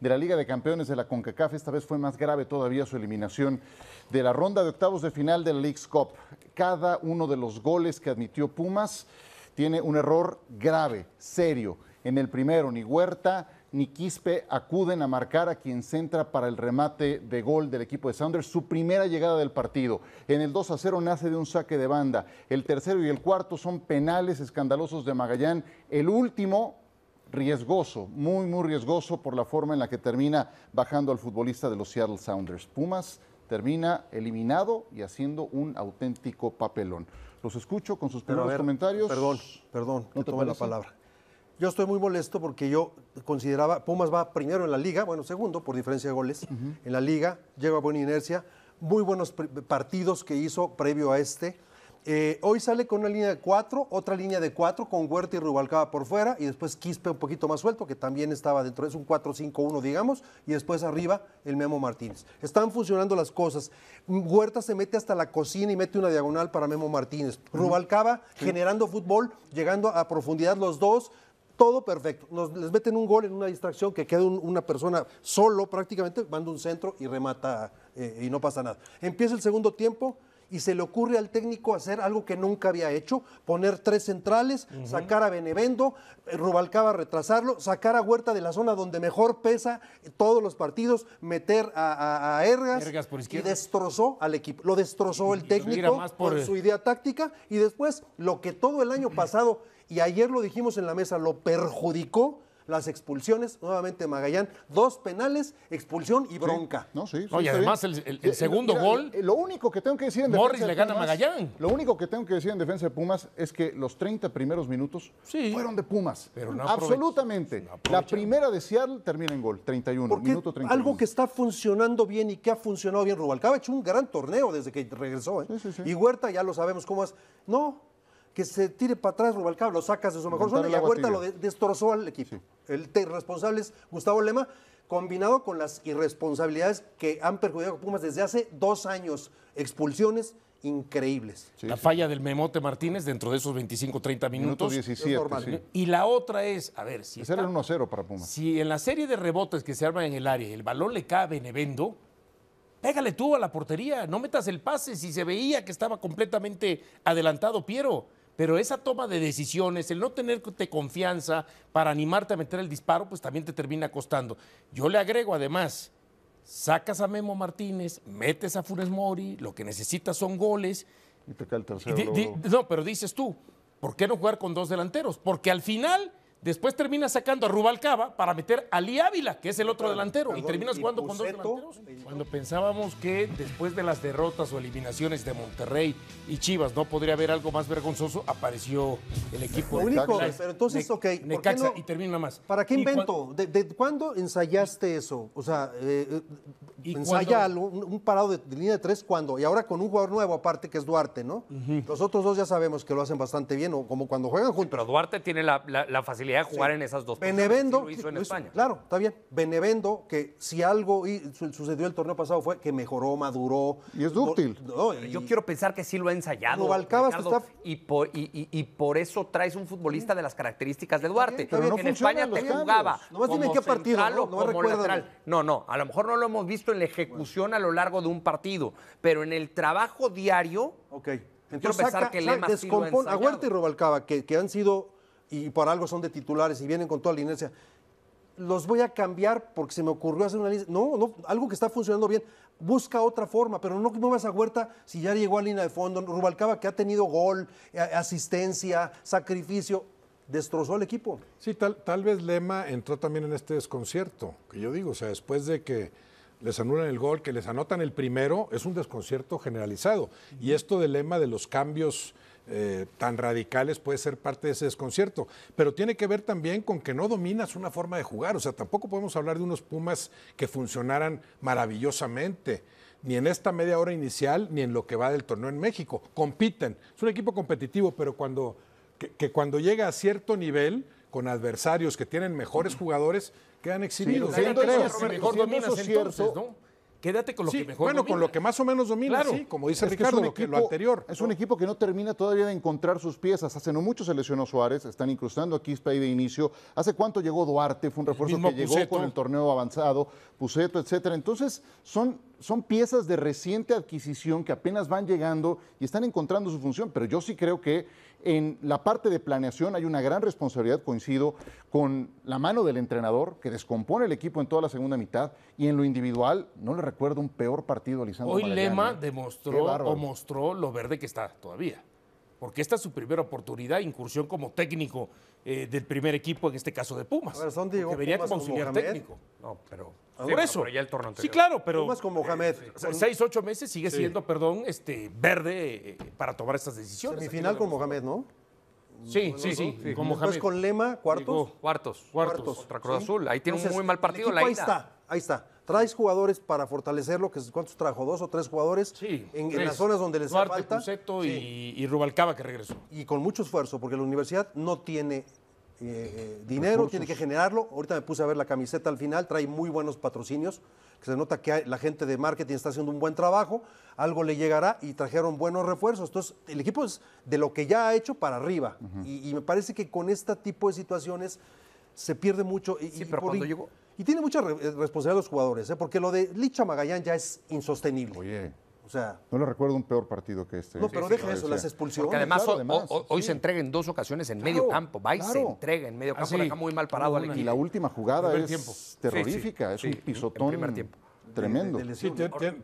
de la Liga de Campeones de la CONCACAF. Esta vez fue más grave todavía su eliminación de la ronda de octavos de final de la League's Cup. Cada uno de los goles que admitió Pumas tiene un error grave, serio. En el primero, ni Huerta ni Quispe acuden a marcar a quien centra para el remate de gol del equipo de Saunders. su primera llegada del partido. En el 2 a 0 nace de un saque de banda. El tercero y el cuarto son penales escandalosos de Magallán. El último riesgoso, muy, muy riesgoso por la forma en la que termina bajando al futbolista de los Seattle Sounders. Pumas termina eliminado y haciendo un auténtico papelón. Los escucho con sus primeros comentarios. Perdón, perdón, no la palabra. Yo estoy muy molesto porque yo consideraba, Pumas va primero en la liga, bueno, segundo por diferencia de goles, en la liga, lleva buena inercia, muy buenos partidos que hizo previo a este eh, hoy sale con una línea de cuatro, otra línea de cuatro con Huerta y Rubalcaba por fuera y después Quispe un poquito más suelto, que también estaba dentro, es un 4-5-1, digamos, y después arriba el Memo Martínez. Están funcionando las cosas. Huerta se mete hasta la cocina y mete una diagonal para Memo Martínez. Rubalcaba generando fútbol, llegando a profundidad los dos, todo perfecto. les meten un gol en una distracción que queda una persona solo prácticamente, manda un centro y remata eh, y no pasa nada. Empieza el segundo tiempo, y se le ocurre al técnico hacer algo que nunca había hecho, poner tres centrales, sacar a Benevendo, eh, Rubalcaba retrasarlo, sacar a Huerta de la zona donde mejor pesa todos los partidos, meter a, Ergas, y destrozó al equipo, lo destrozó el técnico por su idea táctica y después lo que todo el año pasado y ayer lo dijimos en la mesa, lo perjudicó las expulsiones, nuevamente Magallán, dos penales, expulsión y bronca. no, sí, sí, además el, segundo gol. Lo único que tengo que decir en defensa de Pumas, le gana a Magallán. Lo único que tengo que decir en defensa de Pumas es que los 30 primeros minutos fueron de Pumas. Pero no Absolutamente. la primera de Seattle termina en gol, 31, minuto 31. Algo que está funcionando bien y que ha funcionado bien Rubalcaba ha hecho un gran torneo desde que regresó. ¿eh? Y Huerta ya lo sabemos cómo es. No, que se tire para atrás Rubalcaba, lo sacas de su mejor zona y la puerta lo destrozó al equipo. El responsable es Gustavo Lema, combinado con las irresponsabilidades que han perjudicado a Pumas desde hace dos años. Expulsiones increíbles. la falla del Memote Martínez dentro de esos 25, 30 minutos. Minuto 17, y la otra es, a ver, si... para Si en la serie de rebotes que se arman en el área el balón le cabe en pégale tú a la portería, no metas el pase si se veía que estaba completamente adelantado Piero pero esa toma de decisiones, el no tenerte confianza para animarte a meter el disparo, pues también te termina costando. Yo le agrego además, sacas a Memo Martínez, metes a Funes Mori, lo que necesitas son goles. Y te cae el tercero. no, pero dices tú, ¿por qué no jugar con dos delanteros? Porque al final Después termina sacando a Rubalcaba para meter a Ali Ávila, que es el otro delantero. y terminas jugando con dos delanteros. Cuando pensábamos que después de las derrotas o eliminaciones de Monterrey y Chivas no podría haber algo más vergonzoso, apareció el equipo de único, entonces, ok. Necaxa, y termina más. ¿Para qué invento? ¿De, cuándo ensayaste eso? O sea, eh, eh, ensayalo, un, parado de, línea de tres, ¿cuándo? Y ahora con un jugador nuevo aparte, que es Duarte, ¿no? Nosotros dos ya sabemos que lo hacen bastante bien, o como cuando juegan juntos. Pero Duarte tiene la facilidad a jugar en esas dos Benevendo, Claro, está bien. Benevendo, que si algo sucedió el torneo pasado fue que mejoró, maduró. Y es útil Yo quiero pensar que sí lo ha ensayado. está... y, por, y, por, eso traes un futbolista de las características de Duarte. en España te jugaba. no más dime qué partido. ¿no? no, no. A lo mejor no lo hemos visto en la ejecución a lo largo de un partido, pero en el trabajo diario. Ok. Entonces, quiero pensar que A Huerta y Robalcaba, que han sido y por algo son de titulares y vienen con toda la inercia. Los voy a cambiar porque se me ocurrió hacer una lista. No, no, algo que está funcionando bien. Busca otra forma, pero no muevas a Huerta si ya llegó a línea de fondo. Rubalcaba que ha tenido gol, eh, asistencia, sacrificio destrozó al equipo. Sí, tal, tal, vez Lema entró también en este desconcierto, que yo digo, o sea, después de que les anulan el gol, que les anotan el primero, es un desconcierto generalizado. Y esto de Lema de los cambios eh, tan radicales puede ser parte de ese desconcierto. Pero tiene que ver también con que no dominas una forma de jugar. O sea, tampoco podemos hablar de unos Pumas que funcionaran maravillosamente, ni en esta media hora inicial, ni en lo que va del torneo en México. Compiten. Es un equipo competitivo, pero cuando, que, cuando llega a cierto nivel, con adversarios que tienen mejores jugadores, quedan exhibidos. Sí, quédate con lo que mejor Bueno, con lo que más o menos domina, sí, como dice Ricardo, que lo, anterior. Es un equipo que no termina todavía de encontrar sus piezas. Hace no mucho se lesionó Suárez, están incrustando a Quispe ahí de inicio. ¿Hace cuánto llegó Duarte? Fue un refuerzo que llegó con el torneo avanzado, Puseto, etcétera. Entonces, son son piezas de reciente adquisición que apenas van llegando y están encontrando su función, pero yo sí creo que en la parte de planeación hay una gran responsabilidad, coincido, con la mano del entrenador que descompone el equipo en toda la segunda mitad y en lo individual no le recuerdo un peor partido a Lisandro Hoy Lema ¿eh? demostró o mostró lo verde que está todavía porque esta es su primera oportunidad, incursión como técnico eh, del primer equipo, en este caso de Pumas. A ver, técnico. No, pero por eso. ya el torneo sí, claro, pero Pumas con Mohamed. Eh, eh, seis, ocho meses sigue siendo, perdón, este verde para tomar estas decisiones. Semifinal con Mohamed, ¿no? Sí, sí, sí, Con Mohamed. con Lema, cuartos. cuartos. Cuartos. Azul. Ahí tiene un muy mal partido. la ida. Ahí está, ahí está. ¿Traes jugadores para fortalecerlo? cuántos trajo? ¿Dos o tres jugadores? Sí. En, las zonas donde les Duarte, falta. Cuseto y, Rubalcaba que regresó. Y con mucho esfuerzo, porque la universidad no tiene eh, eh, dinero, tiene que generarlo. Ahorita me puse a ver la camiseta al final, trae muy buenos patrocinios, que se nota que la gente de marketing está haciendo un buen trabajo, algo le llegará y trajeron buenos refuerzos. Entonces, el equipo es de lo que ya ha hecho para arriba. y, me parece que con este tipo de situaciones se pierde mucho. Y, sí, pero llegó... Y tiene mucha eh, responsabilidad los jugadores, ¿eh? porque lo de Licha Magallán ya es insostenible. Oye. O sea, no le recuerdo un peor partido que este. No, pero deja eso, las expulsiones. Porque además, hoy se entrega en dos ocasiones en medio campo. Va y se entrega en medio campo, ah, muy mal parado al equipo. Y la última jugada es terrorífica, es un pisotón. tiempo. Tremendo.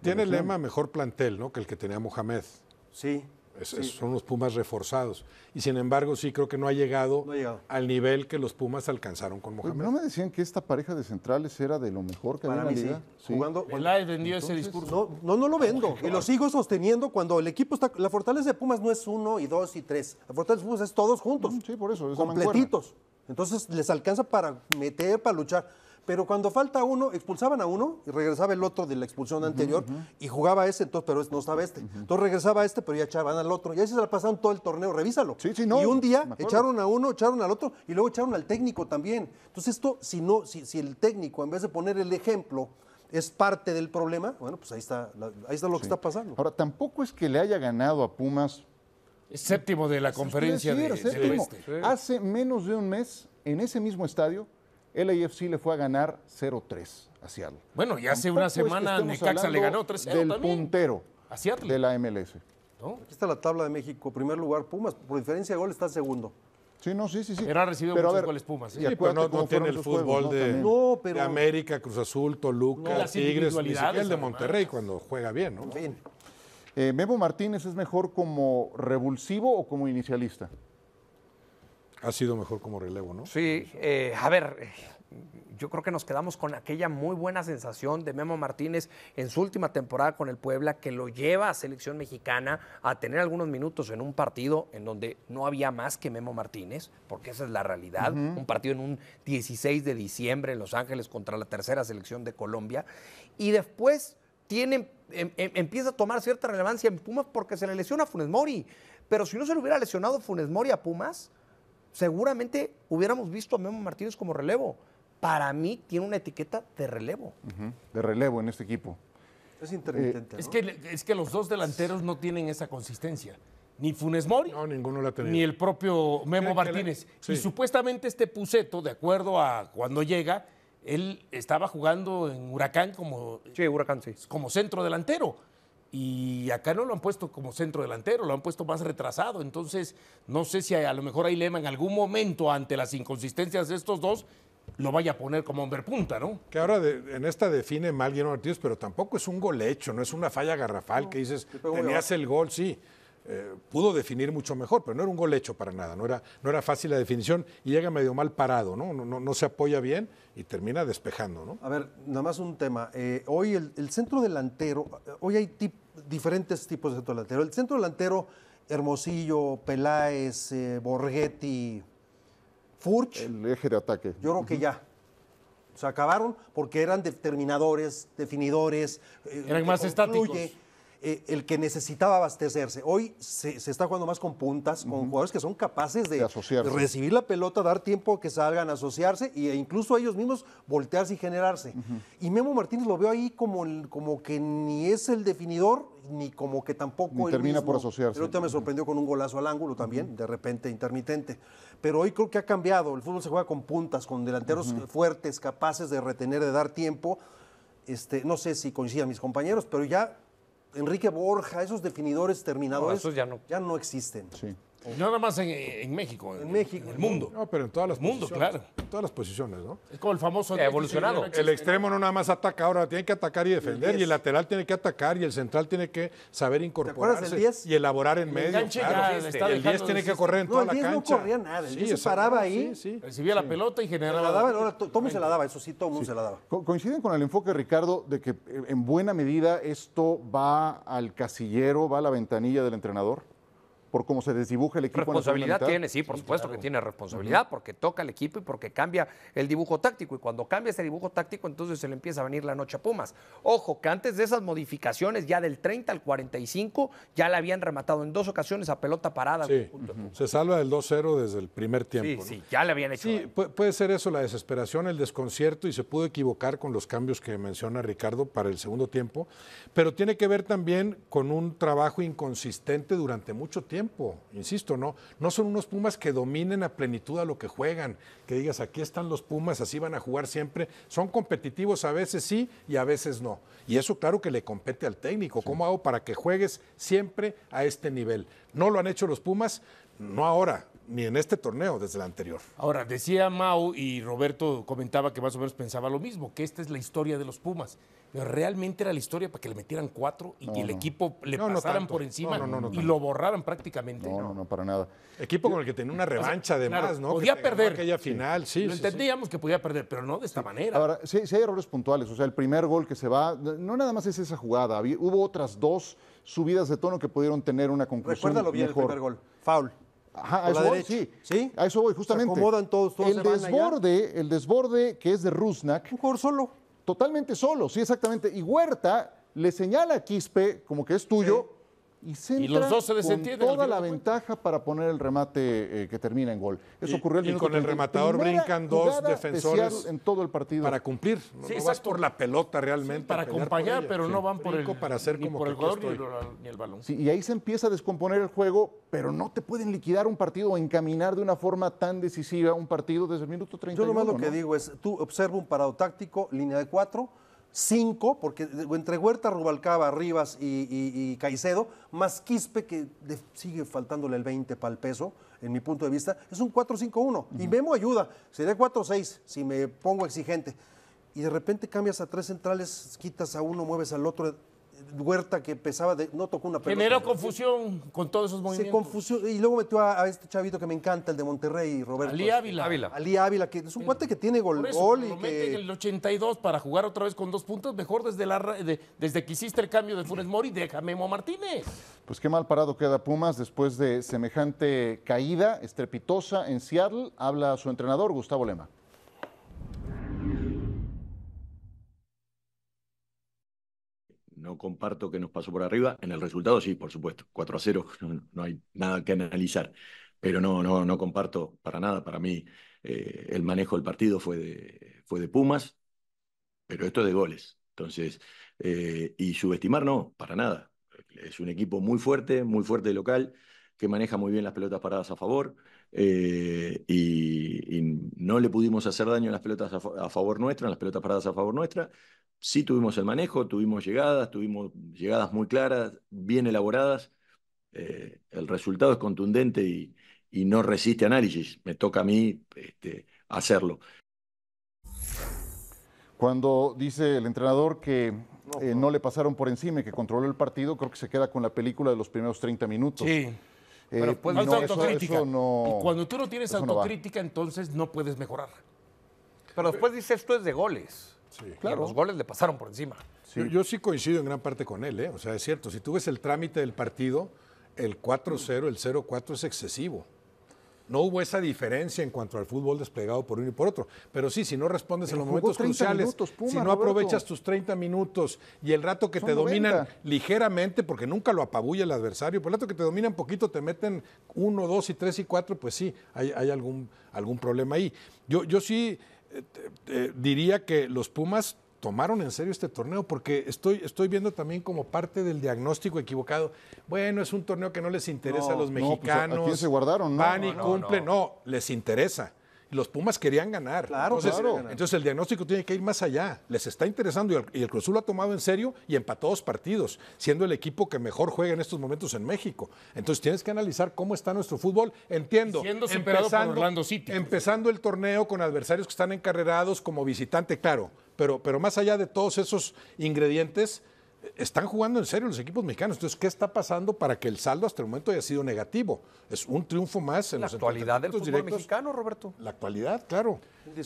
tiene el lema mejor plantel, ¿no? Que el que tenía Mohamed. Sí. Son los Pumas reforzados. Y sin embargo, sí creo que no ha, llegado, al nivel que los Pumas alcanzaron con Mohamed. ¿No me decían que esta pareja de centrales era de lo mejor que había en la vendió ese discurso. No, no, lo vendo. Y lo sigo sosteniendo cuando el equipo está... La fortaleza de Pumas no es uno y dos y tres. La fortaleza de Pumas es todos juntos. Mm, sí, por eso. completitos. Entonces les alcanza para meter, para luchar pero cuando falta uno, expulsaban a uno y regresaba el otro de la expulsión anterior y jugaba ese, entonces, pero no estaba este. Entonces regresaba este, pero ya echaban al otro. Y así se la pasaron todo el torneo, revísalo. y un día echaron a uno, echaron al otro y luego echaron al técnico también. Entonces esto, si, no, si, el técnico, en vez de poner el ejemplo, es parte del problema, bueno, pues ahí está, ahí está lo que está pasando. Ahora, tampoco es que le haya ganado a Pumas. séptimo de la conferencia de, del Hace menos de un mes, en ese mismo estadio, el sí le fue a ganar 0-3 a Seattle. Bueno, y hace una semana Necaxa le ganó 3-0 del puntero de la MLS. Aquí está la tabla de México. Primer lugar, Pumas. Por diferencia de gol está segundo. Sí, no, sí, sí, sí. Pero ha recibido muchos Pumas. ¿eh? Sí, no, tiene el fútbol de, América, Cruz Azul, Toluca, Tigres, ni siquiera el de Monterrey cuando juega bien, ¿no? En eh, ¿Memo Martínez es mejor como revulsivo o como inicialista? Ha sido mejor como relevo, ¿no? Sí, eh, a ver, eh, yo creo que nos quedamos con aquella muy buena sensación de Memo Martínez en su última temporada con el Puebla, que lo lleva a selección mexicana a tener algunos minutos en un partido en donde no había más que Memo Martínez, porque esa es la realidad. Un partido en un 16 de diciembre en Los Ángeles contra la tercera selección de Colombia. Y después tiene, em, em, empieza a tomar cierta relevancia en Pumas porque se le lesiona a Funes Mori. Pero si no se le hubiera lesionado Funes Mori a Pumas, seguramente hubiéramos visto a Memo Martínez como relevo. Para mí tiene una etiqueta de relevo. De relevo en este equipo. Es eh, es, que, los dos delanteros no tienen esa consistencia ni Funes Mori, no, ninguno la ni el propio Memo Martínez. Y supuestamente este Puseto, de acuerdo a cuando llega, él estaba jugando en Huracán como, Huracán, como centro delantero y acá no lo han puesto como centro delantero, lo han puesto más retrasado. Entonces, no sé si a, lo mejor hay Lema en algún momento, ante las inconsistencias de estos dos, lo vaya a poner como hombre punta, ¿no? Que ahora en esta define mal Guillermo Martínez, pero tampoco es un gol hecho, no es una falla garrafal que dices, hace el gol, sí. Eh, pudo definir mucho mejor, pero no era un gol hecho para nada, no era, no era fácil la definición y llega medio mal parado, ¿no? No, no, se apoya bien y termina despejando, ¿no? A ver, nada más un tema. Eh, hoy el, centro delantero, hoy hay diferentes tipos de centro delantero. El centro delantero, Hermosillo, Peláez, Borgetti eh, Borghetti, Furch. El eje de ataque. Yo creo que ya. Se acabaron porque eran determinadores, definidores. Eran más estáticos eh, el que necesitaba abastecerse. Hoy se, está jugando más con puntas, con jugadores que son capaces de, recibir la pelota, dar tiempo que salgan, a asociarse e incluso ellos mismos voltearse y generarse. Y Memo Martínez lo veo ahí como, como que ni es el definidor, ni como que tampoco. el termina por asociarse. El otro me sorprendió con un golazo al ángulo también, de repente intermitente. Pero hoy creo que ha cambiado. El fútbol se juega con puntas, con delanteros fuertes, capaces de retener, de dar tiempo. Este, no sé si coincidan mis compañeros, pero ya Enrique Borja, esos definidores terminadores ya, no. ya no existen. No nada más en, México. En, México. En el mundo. No, pero en todas las mundo, posiciones. claro. En todas las posiciones, ¿no? Es como el famoso... Ha evolucionado. El extremo no nada más ataca, ahora tiene que atacar y defender. Y el lateral tiene que atacar y el central tiene que saber incorporarse. Y elaborar en medio. El 10 tiene que correr en toda la No, el 10 no corría nada. El 10 se paraba ahí. Recibía la pelota y generaba... La daba, ahora, se la daba, eso sí, tomo se la daba. coinciden con el enfoque, Ricardo, de que eh, en buena medida esto va al casillero, va a la ventanilla del entrenador por cómo se desdibuja el equipo. Responsabilidad tiene, sí, por supuesto que tiene responsabilidad, porque toca el equipo y porque cambia el dibujo táctico. Y cuando cambia ese dibujo táctico, entonces se le empieza a venir la noche a Pumas. Ojo, que antes de esas modificaciones, ya del 30 al 45, ya la habían rematado en dos ocasiones a pelota parada. Se salva del 2-0 desde el primer tiempo. Sí, sí, ya le habían hecho. Sí, puede ser eso, la desesperación, el desconcierto, y se pudo equivocar con los cambios que menciona Ricardo para el segundo tiempo, pero tiene que ver también con un trabajo inconsistente durante mucho tiempo. Insisto, no, no son unos Pumas que dominen a plenitud a lo que juegan, que digas, aquí están los Pumas, así van a jugar siempre. Son competitivos a veces sí y a veces no. Y eso claro que le compete al técnico. ¿Cómo hago para que juegues siempre a este nivel? No lo han hecho los Pumas, no ahora, ni en este torneo, desde el anterior. Ahora, decía Mau y Roberto comentaba que más o menos pensaba lo mismo, que esta es la historia de los Pumas. Pero realmente era la historia para que le metieran cuatro y que el equipo le no, pasaran por encima y lo borraran prácticamente. No, no, no, para nada. Equipo con el que tenía una revancha de más, ¿no? Podía perder. Aquella final, sí. lo entendíamos que podía perder, pero no de esta manera. Ahora, sí, hay errores puntuales. O sea, el primer gol que se va, no nada más es esa jugada. Hubo otras dos subidas de tono que pudieron tener una conclusión. Recuérdalo bien el primer gol. Foul. Ajá, a eso sí. sí. A eso voy, justamente. acomodan todos, todos el desborde, el desborde que es de Rusnak. Un jugador solo totalmente solo, sí, exactamente. Y Huerta le señala a Quispe como que es tuyo y los dos se con toda la ventaja para poner el remate eh, que termina en gol. Eso y, ocurrió el y con el rematador brincan dos defensores en todo el partido para cumplir. Sí, no, por la pelota realmente para acompañar, pero no van por el para hacer como por el gol ni, balón. y ahí se empieza a descomponer el juego, pero no te pueden liquidar un partido o encaminar de una forma tan decisiva un partido desde el minuto 30 Yo lo más lo que digo es, tú observa un parado táctico, línea de cuatro 5, porque entre Huerta, Rubalcaba, Rivas y, Caicedo, más Quispe, que sigue faltándole el 20 para el peso, en mi punto de vista, es un 4-5-1. Y Memo ayuda, sería 4-6 si me pongo exigente. Y de repente cambias a tres centrales, quitas a uno, mueves al otro. Huerta que pesaba, de, no tocó una pelota. Generó confusión con todos esos movimientos. y luego metió a, este chavito que me encanta, el de Monterrey, Roberto. Ali Ávila. Ávila. Ali Ávila, que es un cuate que tiene gol. Por eso, lo que... el 82 para jugar otra vez con dos puntos, mejor desde, la, desde que hiciste el cambio de Funes Mori, de Memo Martínez. Pues qué mal parado queda Pumas después de semejante caída estrepitosa en Seattle, habla su entrenador Gustavo Lema. no comparto que nos pasó por arriba. En el resultado, sí, por supuesto. 4 a 0, no, hay nada que analizar. Pero no, no, no comparto para nada. Para mí, eh, el manejo del partido fue de, Pumas, pero esto es de goles. Entonces, eh, y subestimar no, para nada. Es un equipo muy fuerte, muy fuerte local que maneja muy bien las pelotas paradas a favor, eh, y, no le pudimos hacer daño en las pelotas a, favor nuestra, en las pelotas paradas a favor nuestra. Sí tuvimos el manejo, tuvimos llegadas, tuvimos llegadas muy claras, bien elaboradas. Eh, el resultado es contundente y, no resiste análisis. Me toca a mí este, hacerlo. Cuando dice el entrenador que eh, no le pasaron por encima y que controló el partido, creo que se queda con la película de los primeros 30 minutos. Sí pero eh, cuando tú no tienes autocrítica, entonces no puedes mejorar. Pero después dice esto es de goles. Claro. Los goles le pasaron por encima. Yo, sí coincido en gran parte con él, ¿eh? O sea, es cierto, si tú ves el trámite del partido, el 4-0, el 0-4 es excesivo no hubo esa diferencia en cuanto al fútbol desplegado por uno y por otro. Pero sí, si no respondes en los momentos cruciales, si no aprovechas tus 30 minutos y el rato que te dominan ligeramente, porque nunca lo apabulla el adversario, por el rato que te dominan poquito, te meten uno, dos y tres y cuatro, pues sí, hay, algún, algún problema ahí. Yo, yo sí eh, diría que los Pumas tomaron en serio este torneo, porque estoy, estoy viendo también como parte del diagnóstico equivocado. Bueno, es un torneo que no les interesa a los pues, mexicanos. No, se guardaron? No, van y No, les interesa. Los Pumas querían ganar. Claro, entonces, claro. Entonces el diagnóstico tiene que ir más allá. Les está interesando y el, lo Cruz Azul ha tomado en serio y empató dos partidos, siendo el equipo que mejor juega en estos momentos en México. Entonces tienes que analizar cómo está nuestro fútbol. Entiendo. Siendo empezando, pues. Empezando el torneo con adversarios que están encarrerados como visitante, claro pero, pero más allá de todos esos ingredientes, están jugando en serio los equipos mexicanos. Entonces, ¿qué está pasando para que el saldo hasta el momento haya sido negativo? Es un triunfo más en la actualidad del fútbol mexicano, Roberto. La actualidad, claro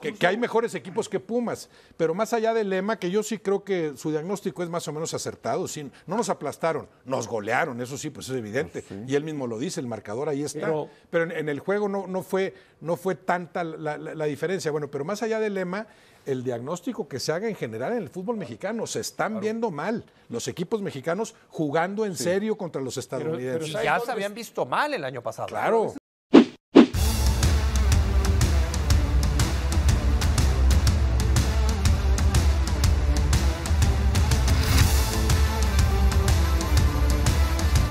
que, hay mejores equipos que Pumas. Pero más allá del lema, que yo sí creo que su diagnóstico es más o menos acertado. no nos aplastaron, nos golearon, eso sí, pues es evidente. Pues y él mismo lo dice, el marcador ahí está. Pero, en, el juego no, no, fue, no fue tanta la, diferencia. Bueno, pero más allá del lema, el diagnóstico que se haga en general en el fútbol mexicano. Se están viendo mal los equipos mexicanos jugando en serio contra los estadounidenses. ya se habían visto mal el año pasado. Claro.